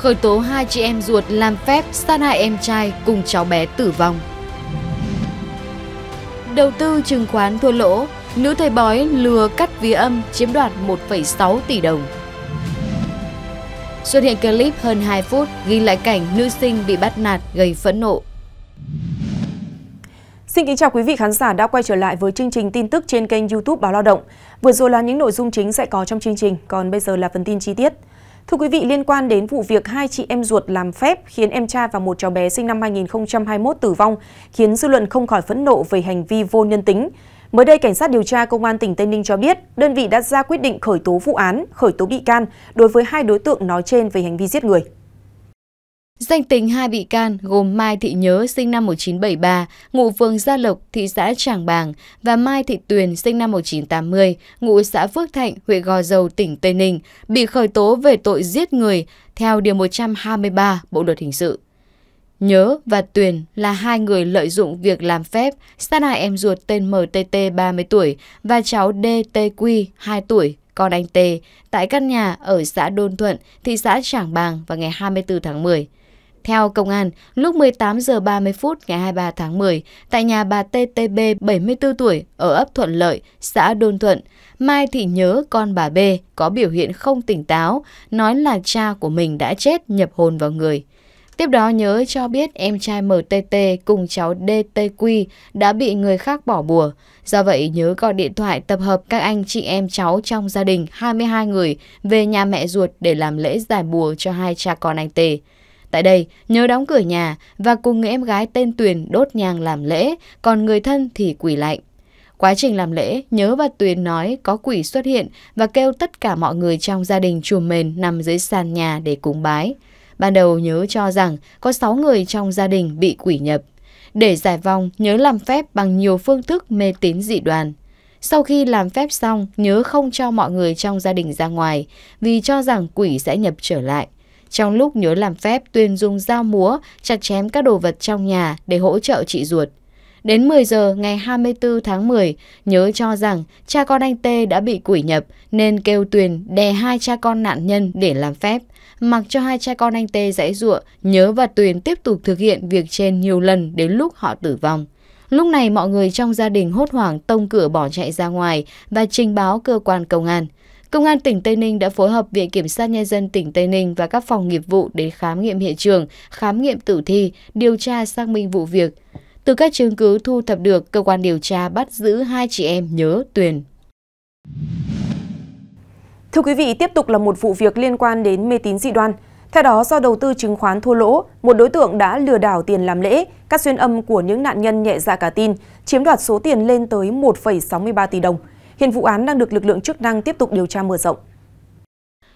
khởi tố hai chị em ruột làm phép sát hại em trai cùng cháu bé tử vong. Đầu tư chứng khoán thua lỗ, nữ thầy bói lừa cắt vía âm chiếm đoạt 1,6 tỷ đồng. Xuất hiện clip hơn 2 phút ghi lại cảnh nữ sinh bị bắt nạt gây phẫn nộ. Xin kính chào quý vị khán giả đã quay trở lại với chương trình tin tức trên kênh YouTube Báo Lao động. Vừa rồi là những nội dung chính sẽ có trong chương trình, còn bây giờ là phần tin chi tiết. Thưa quý vị, liên quan đến vụ việc hai chị em ruột làm phép khiến em trai và một cháu bé sinh năm 2021 tử vong, khiến dư luận không khỏi phẫn nộ về hành vi vô nhân tính. Mới đây, Cảnh sát điều tra Công an tỉnh Tây Ninh cho biết, đơn vị đã ra quyết định khởi tố vụ án, khởi tố bị can đối với hai đối tượng nói trên về hành vi giết người. Danh tính hai bị can gồm Mai Thị Nhớ sinh năm 1973, ngụ phường Gia Lộc, thị xã Trảng Bàng và Mai Thị Tuyền sinh năm 1980, ngụ xã Phước Thạnh, huyện Gò Dầu, tỉnh Tây Ninh, bị khởi tố về tội giết người theo Điều 123 Bộ Luật Hình sự. Nhớ và Tuyền là hai người lợi dụng việc làm phép sát hại em ruột tên MTT 30 tuổi và cháu DTQ 2 tuổi con anh T tại căn nhà ở xã Đôn Thuận, thị xã Trảng Bàng vào ngày 24 tháng 10. Theo công an, lúc 18 giờ 30 phút ngày 23 tháng 10, tại nhà bà TTB 74 tuổi ở ấp Thuận Lợi, xã Đôn Thuận, Mai Thị Nhớ con bà B có biểu hiện không tỉnh táo, nói là cha của mình đã chết nhập hồn vào người. Tiếp đó Nhớ cho biết em trai MTT cùng cháu DTQ đã bị người khác bỏ bùa. Do vậy Nhớ gọi điện thoại tập hợp các anh chị em cháu trong gia đình 22 người về nhà mẹ ruột để làm lễ giải bùa cho hai cha con anh Tê. Tại đây, nhớ đóng cửa nhà và cùng người em gái tên Tuyền đốt nhang làm lễ, còn người thân thì quỷ lạnh. Quá trình làm lễ, Nhớ và Tuyền nói có quỷ xuất hiện và kêu tất cả mọi người trong gia đình chùm mền nằm dưới sàn nhà để cúng bái. Ban đầu Nhớ cho rằng có 6 người trong gia đình bị quỷ nhập. Để giải vong, Nhớ làm phép bằng nhiều phương thức mê tín dị đoàn. Sau khi làm phép xong, Nhớ không cho mọi người trong gia đình ra ngoài vì cho rằng quỷ sẽ nhập trở lại. Trong lúc nhớ làm phép, Tuyền dùng dao múa, chặt chém các đồ vật trong nhà để hỗ trợ chị ruột. Đến 10 giờ ngày 24 tháng 10, nhớ cho rằng cha con anh Tê đã bị quỷ nhập nên kêu Tuyền đè hai cha con nạn nhân để làm phép. Mặc cho hai cha con anh Tê dãy ruộng, nhớ và Tuyền tiếp tục thực hiện việc trên nhiều lần đến lúc họ tử vong. Lúc này mọi người trong gia đình hốt hoảng tông cửa bỏ chạy ra ngoài và trình báo cơ quan công an. Công an tỉnh Tây Ninh đã phối hợp Viện Kiểm sát Nhân dân tỉnh Tây Ninh và các phòng nghiệp vụ để khám nghiệm hiện trường, khám nghiệm tử thi, điều tra xác minh vụ việc. Từ các chứng cứ thu thập được, cơ quan điều tra bắt giữ hai chị em nhớ Tuyền. Thưa quý vị, tiếp tục là một vụ việc liên quan đến mê tín dị đoan. Theo đó, do đầu tư chứng khoán thua lỗ, một đối tượng đã lừa đảo tiền làm lễ, cắt xuyên âm của những nạn nhân nhẹ dạ cả tin, chiếm đoạt số tiền lên tới 1,63 tỷ đồng. Hiện vụ án đang được lực lượng chức năng tiếp tục điều tra mở rộng.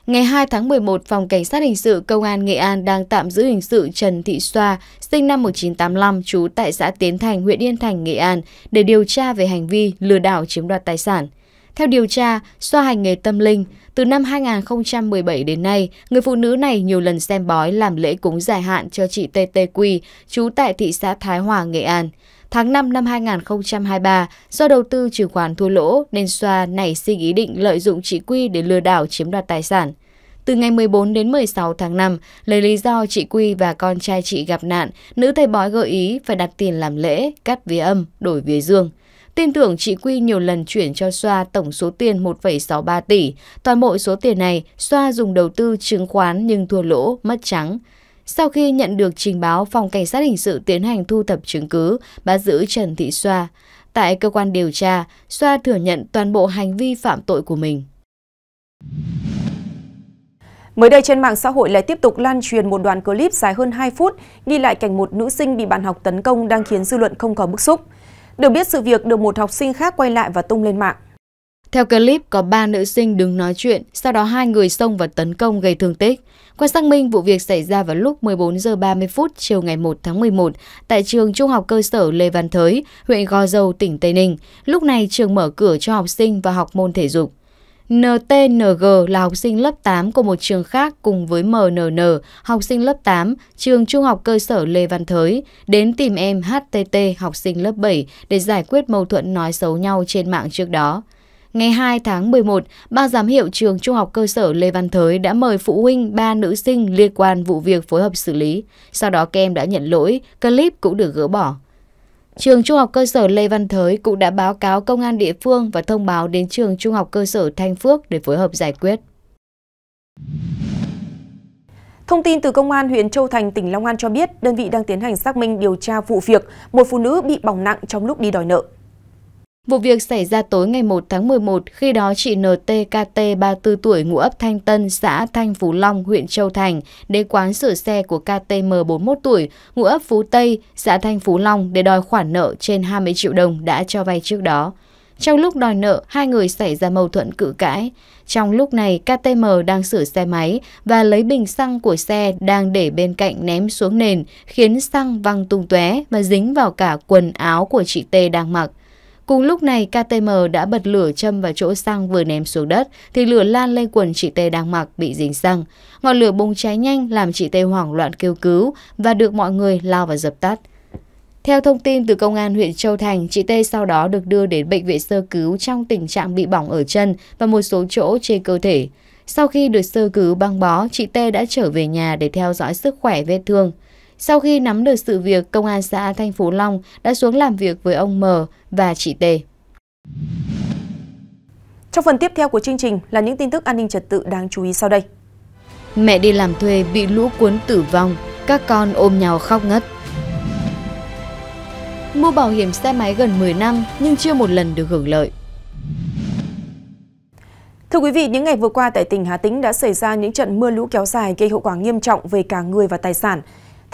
Ngày 2 tháng 11, Phòng Cảnh sát Hình sự Công an Nghệ An đang tạm giữ hình sự Trần Thị Xoa, sinh năm 1985, trú tại xã Tiến Thành, huyện Yên Thành, Nghệ An, để điều tra về hành vi lừa đảo chiếm đoạt tài sản. Theo điều tra, Xoa hành nghề tâm linh, từ năm 2017 đến nay, người phụ nữ này nhiều lần xem bói làm lễ cúng giải hạn cho chị TTQ, trú tại thị xã Thái Hòa, Nghệ An. Tháng 5 năm 2023, do đầu tư chứng khoán thua lỗ nên Xoa nảy sinh ý định lợi dụng chị Quy để lừa đảo chiếm đoạt tài sản. Từ ngày 14 đến 16 tháng 5, lấy lý do chị Quy và con trai chị gặp nạn, nữ thầy bói gợi ý phải đặt tiền làm lễ, cắt vía âm, đổi vía dương. Tin tưởng chị Quy nhiều lần chuyển cho Xoa tổng số tiền 1,63 tỷ. Toàn bộ số tiền này, Xoa dùng đầu tư chứng khoán nhưng thua lỗ, mất trắng. Sau khi nhận được trình báo, phòng cảnh sát hình sự tiến hành thu thập chứng cứ, bắt giữ Trần Thị Xoa. Tại cơ quan điều tra, Xoa thừa nhận toàn bộ hành vi phạm tội của mình. Mới đây trên mạng xã hội lại tiếp tục lan truyền một đoạn clip dài hơn 2 phút ghi lại cảnh một nữ sinh bị bạn học tấn công đang khiến dư luận không có bức xúc. Được biết sự việc được một học sinh khác quay lại và tung lên mạng. Theo clip, có ba nữ sinh đứng nói chuyện, sau đó hai người xông và tấn công gây thương tích. Qua xác minh, vụ việc xảy ra vào lúc 14 h 30 phút chiều ngày 1 tháng 11 tại trường Trung học cơ sở Lê Văn Thới, huyện Gò Dầu, tỉnh Tây Ninh. Lúc này trường mở cửa cho học sinh và học môn thể dục. NTNG là học sinh lớp 8 của một trường khác cùng với MNN, học sinh lớp 8, trường trung học cơ sở Lê Văn Thới, đến tìm em HTT, học sinh lớp 7, để giải quyết mâu thuẫn nói xấu nhau trên mạng trước đó. Ngày 2 tháng 11, ban giám hiệu trường trung học cơ sở Lê Văn Thới đã mời phụ huynh ba nữ sinh liên quan vụ việc phối hợp xử lý. Sau đó các em đã nhận lỗi, clip cũng được gỡ bỏ. Trường Trung học cơ sở Lê Văn Thới cũng đã báo cáo công an địa phương và thông báo đến trường Trung học cơ sở Thanh Phước để phối hợp giải quyết. Thông tin từ Công an huyện Châu Thành, tỉnh Long An cho biết, đơn vị đang tiến hành xác minh điều tra vụ việc một phụ nữ bị bỏng nặng trong lúc đi đòi nợ. Vụ việc xảy ra tối ngày 1 tháng 11, khi đó chị NTKT 34 tuổi ngụ ấp Thanh Tân, xã Thanh Phú Long, huyện Châu Thành, đến quán sửa xe của KTM 41 tuổi, ngụ ấp Phú Tây, xã Thanh Phú Long để đòi khoản nợ trên 20 triệu đồng đã cho vay trước đó. Trong lúc đòi nợ, hai người xảy ra mâu thuẫn cự cãi. Trong lúc này, KTM đang sửa xe máy và lấy bình xăng của xe đang để bên cạnh ném xuống nền, khiến xăng văng tung tóe và dính vào cả quần áo của chị T đang mặc. Cùng lúc này KTM đã bật lửa châm vào chỗ xăng vừa ném xuống đất thì lửa lan lên quần chị T đang mặc bị dính xăng. Ngọn lửa bùng cháy nhanh làm chị T hoảng loạn kêu cứu và được mọi người lao vào dập tắt. Theo thông tin từ công an huyện Châu Thành, chị T sau đó được đưa đến bệnh viện sơ cứu trong tình trạng bị bỏng ở chân và một số chỗ trên cơ thể. Sau khi được sơ cứu băng bó, chị T đã trở về nhà để theo dõi sức khỏe vết thương. Sau khi nắm được sự việc, công an xã Thanh Phú Long đã xuống làm việc với ông M và chị T. Trong phần tiếp theo của chương trình là những tin tức an ninh trật tự đáng chú ý sau đây. Mẹ đi làm thuê bị lũ cuốn tử vong, các con ôm nhau khóc ngất. Mua bảo hiểm xe máy gần 10 năm nhưng chưa một lần được hưởng lợi. Thưa quý vị, những ngày vừa qua tại tỉnh Hà Tĩnh đã xảy ra những trận mưa lũ kéo dài gây hậu quả nghiêm trọng về cả người và tài sản.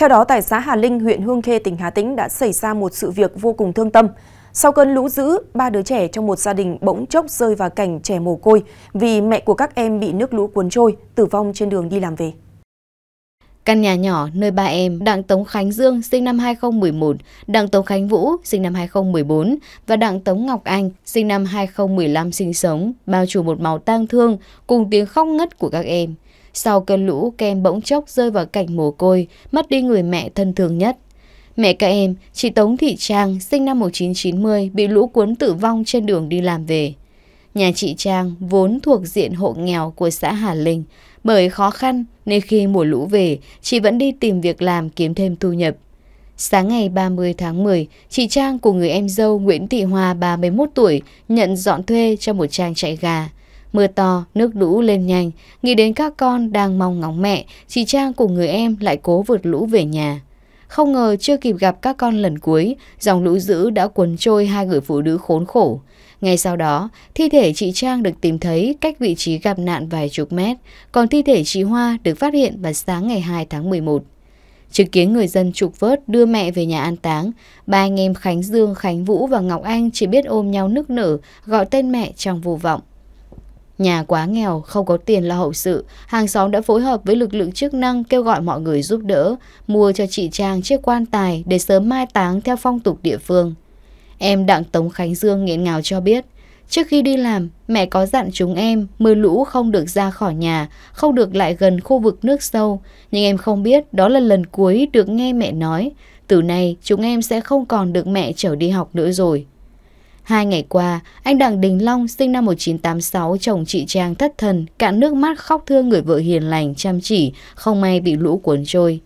Theo đó, tại xã Hà Linh, huyện Hương Khê, tỉnh Hà Tĩnh đã xảy ra một sự việc vô cùng thương tâm. Sau cơn lũ dữ, ba đứa trẻ trong một gia đình bỗng chốc rơi vào cảnh trẻ mồ côi vì mẹ của các em bị nước lũ cuốn trôi, tử vong trên đường đi làm về. Căn nhà nhỏ nơi ba em Đặng Tống Khánh Dương sinh năm 2011, Đặng Tống Khánh Vũ sinh năm 2014 và Đặng Tống Ngọc Anh sinh năm 2015 sinh sống, bao trùm một màu tang thương cùng tiếng khóc ngất của các em. Sau cơn lũ, các em bỗng chốc rơi vào cảnh mồ côi, mất đi người mẹ thân thương nhất. Mẹ các em, chị Tống Thị Trang, sinh năm 1990, bị lũ cuốn tử vong trên đường đi làm về. Nhà chị Trang vốn thuộc diện hộ nghèo của xã Hà Linh, bởi khó khăn nên khi mùa lũ về, chị vẫn đi tìm việc làm kiếm thêm thu nhập. Sáng ngày 30 tháng 10, chị Trang cùng người em dâu Nguyễn Thị Hoa 31 tuổi nhận dọn thuê cho một trang trại gà. Mưa to, nước lũ lên nhanh, nghĩ đến các con đang mong ngóng mẹ, chị Trang cùng người em lại cố vượt lũ về nhà. Không ngờ chưa kịp gặp các con lần cuối, dòng lũ dữ đã cuốn trôi hai người phụ nữ khốn khổ. Ngay sau đó, thi thể chị Trang được tìm thấy cách vị trí gặp nạn vài chục mét, còn thi thể chị Hoa được phát hiện vào sáng ngày 2 tháng 11. Chứng kiến người dân trục vớt đưa mẹ về nhà an táng, ba anh em Khánh Dương, Khánh Vũ và Ngọc Anh chỉ biết ôm nhau nức nở gọi tên mẹ trong vô vọng. Nhà quá nghèo, không có tiền lo hậu sự, hàng xóm đã phối hợp với lực lượng chức năng kêu gọi mọi người giúp đỡ, mua cho chị Trang chiếc quan tài để sớm mai táng theo phong tục địa phương. Em Đặng Tống Khánh Dương nghẹn ngào cho biết, trước khi đi làm, mẹ có dặn chúng em mưa lũ không được ra khỏi nhà, không được lại gần khu vực nước sâu, nhưng em không biết đó là lần cuối được nghe mẹ nói, từ nay chúng em sẽ không còn được mẹ chở đi học nữa rồi. Hai ngày qua, anh Đặng Đình Long sinh năm 1986 chồng chị Trang thất thần, cạn nước mắt khóc thương người vợ hiền lành, chăm chỉ, không may bị lũ cuốn trôi.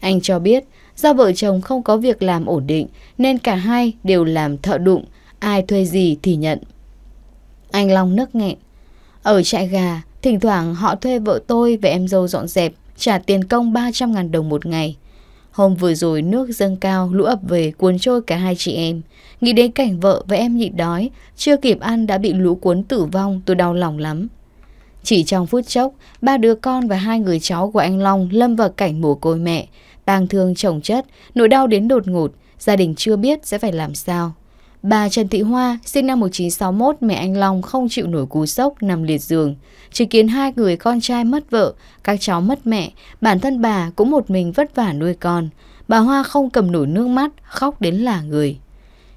Anh cho biết, do vợ chồng không có việc làm ổn định nên cả hai đều làm thợ đụng, ai thuê gì thì nhận. Anh Long nức nghẹn. Ở trại gà, thỉnh thoảng họ thuê vợ tôi và em dâu dọn dẹp, trả tiền công 300 ngàn đồng một ngày. Hôm vừa rồi nước dâng cao, lũ ập về cuốn trôi cả hai chị em. Nghĩ đến cảnh vợ và em nhịn đói, chưa kịp ăn đã bị lũ cuốn tử vong, tôi đau lòng lắm. Chỉ trong phút chốc, ba đứa con và hai người cháu của anh Long lâm vào cảnh mồ côi mẹ, tang thương chồng chất, nỗi đau đến đột ngột, gia đình chưa biết sẽ phải làm sao Bà Trần Thị Hoa, sinh năm 1961, mẹ anh Long không chịu nổi cú sốc nằm liệt giường. Chỉ kiến hai người con trai mất vợ, các cháu mất mẹ, bản thân bà cũng một mình vất vả nuôi con. Bà Hoa không cầm nổi nước mắt, khóc đến là người.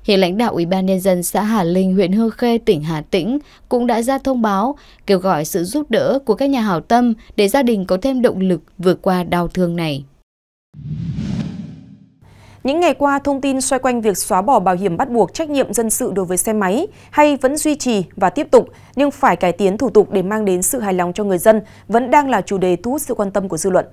Hiện lãnh đạo Ủy ban nhân dân xã Hà Linh, huyện Hương Khê, tỉnh Hà Tĩnh cũng đã ra thông báo kêu gọi sự giúp đỡ của các nhà hảo tâm để gia đình có thêm động lực vượt qua đau thương này. Những ngày qua, thông tin xoay quanh việc xóa bỏ bảo hiểm bắt buộc trách nhiệm dân sự đối với xe máy hay vẫn duy trì và tiếp tục nhưng phải cải tiến thủ tục để mang đến sự hài lòng cho người dân vẫn đang là chủ đề thu hút sự quan tâm của dư luận.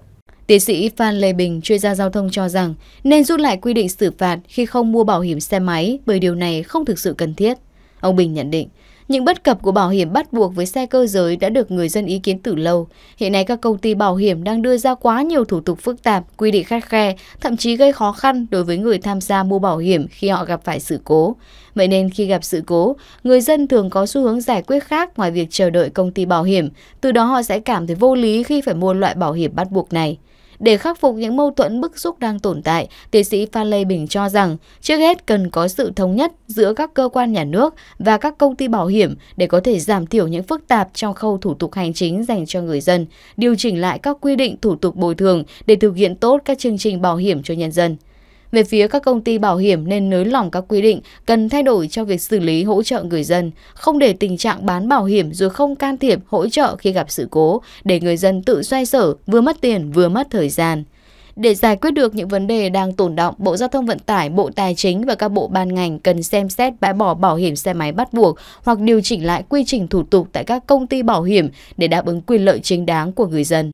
Tiến sĩ Phan Lê Bình, chuyên gia giao thông cho rằng nên rút lại quy định xử phạt khi không mua bảo hiểm xe máy bởi điều này không thực sự cần thiết. Ông Bình nhận định, những bất cập của bảo hiểm bắt buộc với xe cơ giới đã được người dân ý kiến từ lâu. Hiện nay các công ty bảo hiểm đang đưa ra quá nhiều thủ tục phức tạp, quy định khắt khe, thậm chí gây khó khăn đối với người tham gia mua bảo hiểm khi họ gặp phải sự cố. Vậy nên khi gặp sự cố, người dân thường có xu hướng giải quyết khác ngoài việc chờ đợi công ty bảo hiểm, từ đó họ sẽ cảm thấy vô lý khi phải mua loại bảo hiểm bắt buộc này. Để khắc phục những mâu thuẫn bức xúc đang tồn tại, tiến sĩ Phan Lê Bình cho rằng trước hết cần có sự thống nhất giữa các cơ quan nhà nước và các công ty bảo hiểm để có thể giảm thiểu những phức tạp trong khâu thủ tục hành chính dành cho người dân, điều chỉnh lại các quy định thủ tục bồi thường để thực hiện tốt các chương trình bảo hiểm cho nhân dân. Về phía các công ty bảo hiểm nên nới lỏng các quy định cần thay đổi cho việc xử lý hỗ trợ người dân, không để tình trạng bán bảo hiểm rồi không can thiệp hỗ trợ khi gặp sự cố, để người dân tự xoay sở, vừa mất tiền vừa mất thời gian. Để giải quyết được những vấn đề đang tồn động, Bộ Giao thông Vận tải, Bộ Tài chính và các bộ ban ngành cần xem xét bãi bỏ bảo hiểm xe máy bắt buộc hoặc điều chỉnh lại quy trình thủ tục tại các công ty bảo hiểm để đáp ứng quyền lợi chính đáng của người dân.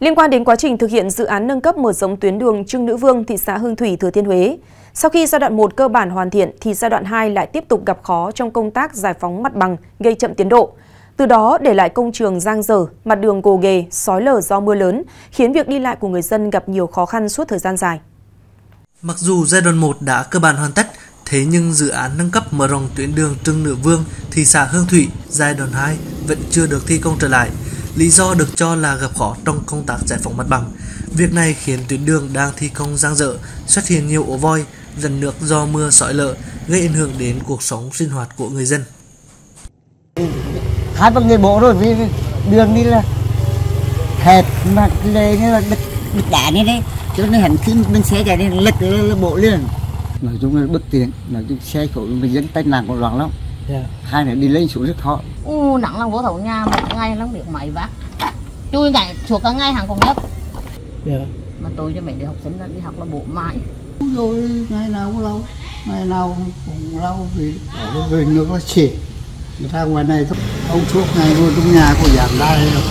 Liên quan đến quá trình thực hiện dự án nâng cấp mở rộng tuyến đường Trưng Nữ Vương, thị xã Hương Thủy, Thừa Thiên Huế, sau khi giai đoạn 1 cơ bản hoàn thiện thì giai đoạn 2 lại tiếp tục gặp khó trong công tác giải phóng mặt bằng, gây chậm tiến độ. Từ đó để lại công trường giang dở, mặt đường gồ ghề, sói lở do mưa lớn, khiến việc đi lại của người dân gặp nhiều khó khăn suốt thời gian dài. Mặc dù giai đoạn 1 đã cơ bản hoàn tất, thế nhưng dự án nâng cấp mở rộng tuyến đường Trưng Nữ Vương, thị xã Hương Thủy giai đoạn 2 vẫn chưa được thi công trở lại Lý do được cho là gặp khó trong công tác giải phóng mặt bằng. Việc này khiến tuyến đường đang thi công giang dở, xuất hiện nhiều ổ voi, dần nước do mưa sỏi lở, gây ảnh hưởng đến cuộc sống sinh hoạt của người dân. Hai bằng người bộ rồi, vì đường đi là hẹp mà lề như là bịch, bịch đá như thế, cho nên hẳn khi bên xe chạy đi lật bộ liền. Nói chung là bất tiện, nói chung xe khổ mình dân tai nạn còn loạn lắm yeah. Dạ. hai này đi lên xuống rất khó u nắng là vô thấu nhà một ngày nó biết mấy vác chui ngày chuột cả ngày hàng còn nhất yeah. mà tôi cho mày đi học sinh nó đi học là bộ mãi rồi ngày nào cũng lâu ngày nào cũng lâu vì ở cái nước nó chỉ người ta ngoài này ông suốt ngày luôn trong nhà cũng giảm đai đâu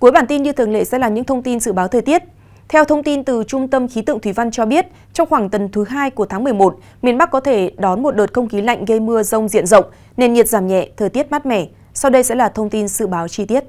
Cuối bản tin như thường lệ sẽ là những thông tin dự báo thời tiết. Theo thông tin từ Trung tâm Khí tượng Thủy văn cho biết, trong khoảng tuần thứ hai của tháng 11, miền Bắc có thể đón một đợt không khí lạnh gây mưa rông diện rộng, nền nhiệt giảm nhẹ, thời tiết mát mẻ. Sau đây sẽ là thông tin dự báo chi tiết.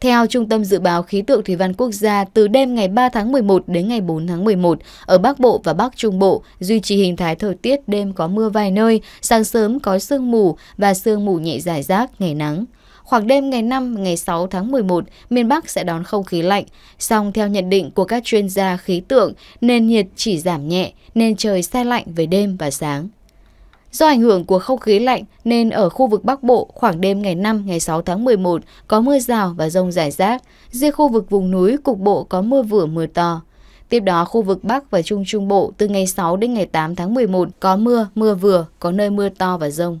Theo Trung tâm Dự báo Khí tượng Thủy văn Quốc gia, từ đêm ngày 3 tháng 11 đến ngày 4 tháng 11, ở Bắc Bộ và Bắc Trung Bộ duy trì hình thái thời tiết đêm có mưa vài nơi, sáng sớm có sương mù và sương mù nhẹ dài rác, ngày nắng. Khoảng đêm ngày 5, ngày 6 tháng 11, miền Bắc sẽ đón không khí lạnh. Song theo nhận định của các chuyên gia khí tượng, nền nhiệt chỉ giảm nhẹ, nên trời xe lạnh về đêm và sáng. Do ảnh hưởng của không khí lạnh nên ở khu vực Bắc Bộ khoảng đêm ngày 5, ngày 6 tháng 11 có mưa rào và rông rải rác. Riêng khu vực vùng núi cục bộ có mưa vừa mưa to. Tiếp đó, khu vực Bắc và Trung Trung Bộ từ ngày 6 đến ngày 8 tháng 11 có mưa, mưa vừa, có nơi mưa to và rông.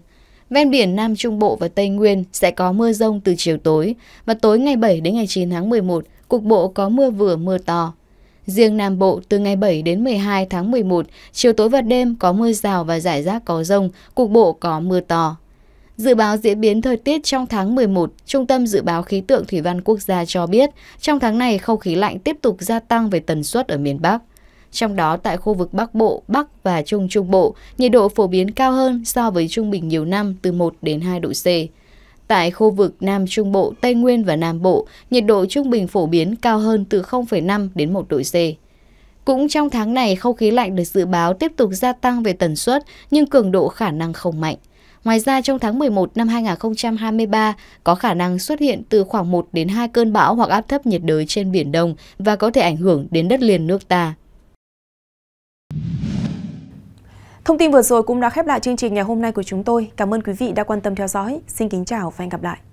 Ven biển Nam Trung Bộ và Tây Nguyên sẽ có mưa rông từ chiều tối và tối ngày 7 đến ngày 9 tháng 11, cục bộ có mưa vừa mưa to. Riêng Nam Bộ từ ngày 7 đến 12 tháng 11, chiều tối và đêm có mưa rào và rải rác có rông, cục bộ có mưa to. Dự báo diễn biến thời tiết trong tháng 11, Trung tâm Dự báo Khí tượng Thủy văn Quốc gia cho biết, trong tháng này không khí lạnh tiếp tục gia tăng về tần suất ở miền Bắc. Trong đó tại khu vực Bắc Bộ, Bắc và Trung Trung Bộ, nhiệt độ phổ biến cao hơn so với trung bình nhiều năm từ 1 đến 2 độ C. Tại khu vực Nam Trung Bộ, Tây Nguyên và Nam Bộ, nhiệt độ trung bình phổ biến cao hơn từ 0,5 đến 1 độ C. Cũng trong tháng này, không khí lạnh được dự báo tiếp tục gia tăng về tần suất, nhưng cường độ khả năng không mạnh. Ngoài ra, trong tháng 11 năm 2023, có khả năng xuất hiện từ khoảng 1 đến 2 cơn bão hoặc áp thấp nhiệt đới trên Biển Đông và có thể ảnh hưởng đến đất liền nước ta. Thông tin vừa rồi cũng đã khép lại chương trình ngày hôm nay của chúng tôi. Cảm ơn quý vị đã quan tâm theo dõi. Xin kính chào và hẹn gặp lại.